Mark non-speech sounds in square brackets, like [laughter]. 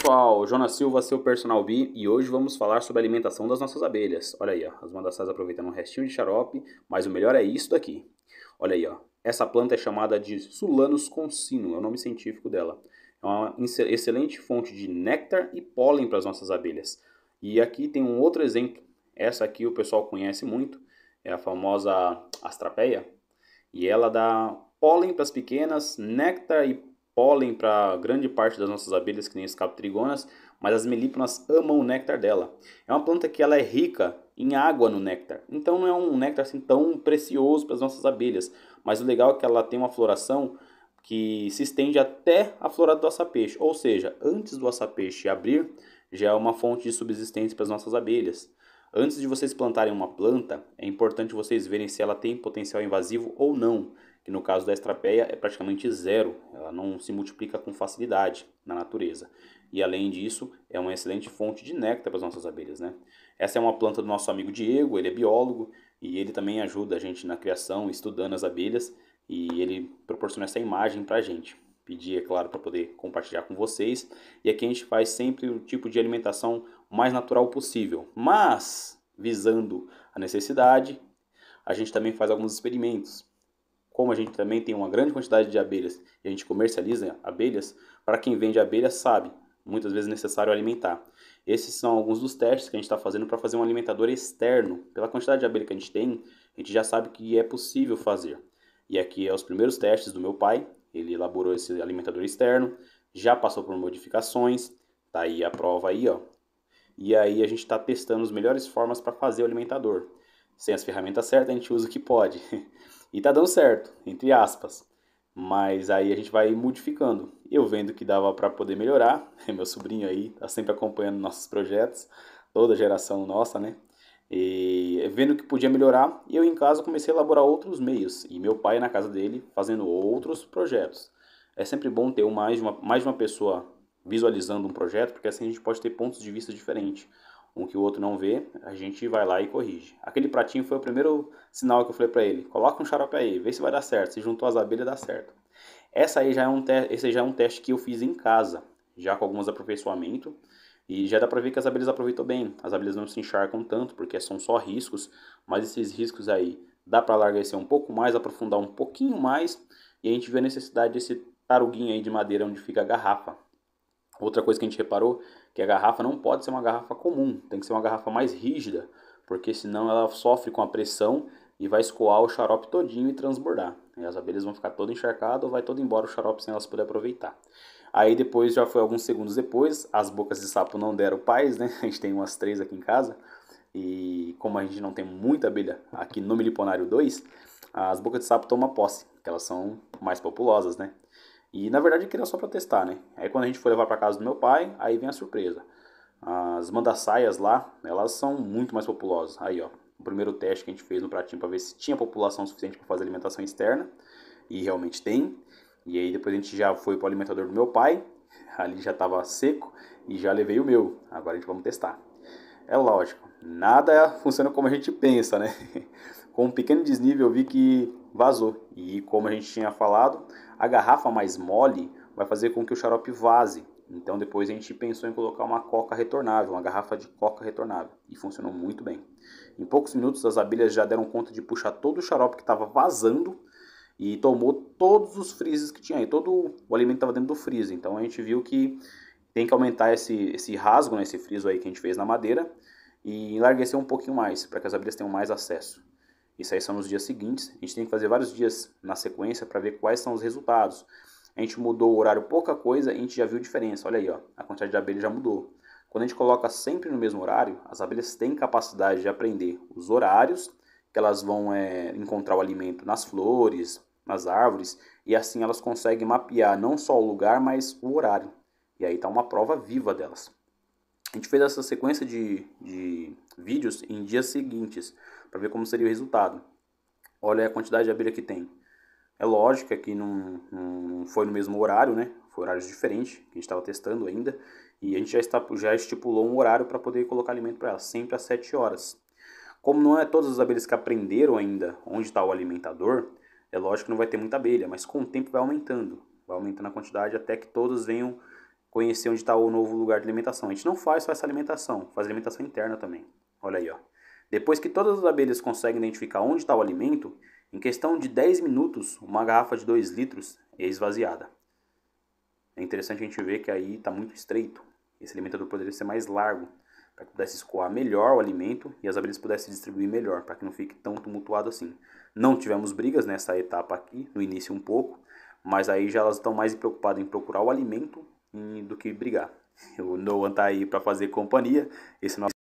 pessoal, Jonas Silva, seu personal bee e hoje vamos falar sobre a alimentação das nossas abelhas. Olha aí, ó, as mandaçás aproveitando um restinho de xarope, mas o melhor é isso daqui. Olha aí, ó, essa planta é chamada de Sulanus consino, é o nome científico dela. É uma excelente fonte de néctar e pólen para as nossas abelhas. E aqui tem um outro exemplo, essa aqui o pessoal conhece muito, é a famosa astrapeia, e ela dá pólen para as pequenas, néctar e pólen para grande parte das nossas abelhas, que nem as trigonas, mas as melíponas amam o néctar dela. É uma planta que ela é rica em água no néctar, então não é um néctar assim, tão precioso para as nossas abelhas, mas o legal é que ela tem uma floração que se estende até a florada do açapeixe, ou seja, antes do açapeixe abrir, já é uma fonte de subsistência para as nossas abelhas. Antes de vocês plantarem uma planta, é importante vocês verem se ela tem potencial invasivo ou não que no caso da estrapeia é praticamente zero, ela não se multiplica com facilidade na natureza. E além disso, é uma excelente fonte de néctar para as nossas abelhas, né? Essa é uma planta do nosso amigo Diego, ele é biólogo e ele também ajuda a gente na criação, estudando as abelhas e ele proporciona essa imagem para a gente. Pedi, é claro, para poder compartilhar com vocês. E aqui a gente faz sempre o tipo de alimentação mais natural possível, mas visando a necessidade, a gente também faz alguns experimentos como a gente também tem uma grande quantidade de abelhas e a gente comercializa abelhas, para quem vende abelhas sabe, muitas vezes é necessário alimentar. Esses são alguns dos testes que a gente está fazendo para fazer um alimentador externo. Pela quantidade de abelha que a gente tem, a gente já sabe que é possível fazer. E aqui é os primeiros testes do meu pai, ele elaborou esse alimentador externo, já passou por modificações, tá aí a prova aí, ó. E aí a gente está testando as melhores formas para fazer o alimentador. Sem as ferramentas certas, a gente usa o que pode. [laughs] E tá dando certo, entre aspas. Mas aí a gente vai modificando. Eu vendo que dava para poder melhorar, [laughs] meu sobrinho aí tá sempre acompanhando nossos projetos, toda geração nossa, né? E vendo que podia melhorar, eu em casa comecei a elaborar outros meios. E meu pai na casa dele fazendo outros projetos. É sempre bom ter mais de uma, mais de uma pessoa visualizando um projeto, porque assim a gente pode ter pontos de vista diferentes um que o outro não vê, a gente vai lá e corrige. Aquele pratinho foi o primeiro sinal que eu falei para ele, coloca um xarope aí, vê se vai dar certo, se juntou as abelhas dá certo. Essa aí já é um esse já é um teste que eu fiz em casa, já com alguns aperfeiçoamento, e já dá para ver que as abelhas aproveitam bem. As abelhas não se encharcam tanto, porque são só riscos, mas esses riscos aí dá para alargar um pouco mais, aprofundar um pouquinho mais, e a gente vê a necessidade desse taruguinho aí de madeira onde fica a garrafa. Outra coisa que a gente reparou que a garrafa não pode ser uma garrafa comum, tem que ser uma garrafa mais rígida, porque senão ela sofre com a pressão e vai escoar o xarope todinho e transbordar. E as abelhas vão ficar todo encharcado ou vai todo embora o xarope sem elas poder aproveitar. Aí depois, já foi alguns segundos depois, as bocas de sapo não deram paz, né? [laughs] A gente tem umas três aqui em casa. E como a gente não tem muita abelha aqui no Miliponário 2, as bocas de sapo tomam posse, que elas são mais populosas, né? E na verdade queria é só para testar, né? Aí quando a gente foi levar para casa do meu pai, aí vem a surpresa. As mandaçaias lá, elas são muito mais populosas. Aí, ó, o primeiro teste que a gente fez no pratinho para ver se tinha população suficiente para fazer alimentação externa, e realmente tem. E aí depois a gente já foi para o alimentador do meu pai, [laughs] ali já estava seco e já levei o meu. Agora a gente vamos testar. É lógico, nada funciona como a gente pensa, né? [laughs] Com um pequeno desnível eu vi que vazou. E como a gente tinha falado, a garrafa mais mole vai fazer com que o xarope vaze. Então depois a gente pensou em colocar uma coca retornável, uma garrafa de coca retornável, e funcionou muito bem. Em poucos minutos as abelhas já deram conta de puxar todo o xarope que estava vazando e tomou todos os freezes que tinha aí, todo o alimento estava dentro do freezer. Então a gente viu que tem que aumentar esse, esse rasgo, né, esse friso aí que a gente fez na madeira e enlarguecer um pouquinho mais, para que as abelhas tenham mais acesso. Isso aí são nos dias seguintes. A gente tem que fazer vários dias na sequência para ver quais são os resultados. A gente mudou o horário pouca coisa, a gente já viu diferença. Olha aí, ó, a quantidade de abelhas já mudou. Quando a gente coloca sempre no mesmo horário, as abelhas têm capacidade de aprender os horários que elas vão é, encontrar o alimento nas flores, nas árvores, e assim elas conseguem mapear não só o lugar, mas o horário. E aí está uma prova viva delas a gente fez essa sequência de, de vídeos em dias seguintes para ver como seria o resultado. Olha a quantidade de abelha que tem. É lógico é que não, não foi no mesmo horário, né? Foi horários diferentes que a gente estava testando ainda. E a gente já, está, já estipulou um horário para poder colocar alimento para ela sempre às 7 horas. Como não é todas as abelhas que aprenderam ainda onde está o alimentador, é lógico que não vai ter muita abelha, mas com o tempo vai aumentando. Vai aumentando a quantidade até que todos venham conhecer onde está o novo lugar de alimentação. A gente não faz só essa alimentação, faz alimentação interna também. Olha aí, ó. Depois que todas as abelhas conseguem identificar onde está o alimento, em questão de 10 minutos, uma garrafa de 2 litros é esvaziada. É interessante a gente ver que aí está muito estreito. Esse alimentador poderia ser mais largo, para que pudesse escoar melhor o alimento e as abelhas pudessem distribuir melhor, para que não fique tão tumultuado assim. Não tivemos brigas nessa etapa aqui, no início um pouco, mas aí já elas estão mais preocupadas em procurar o alimento do que brigar. O Noan tá aí para fazer companhia. Esse nosso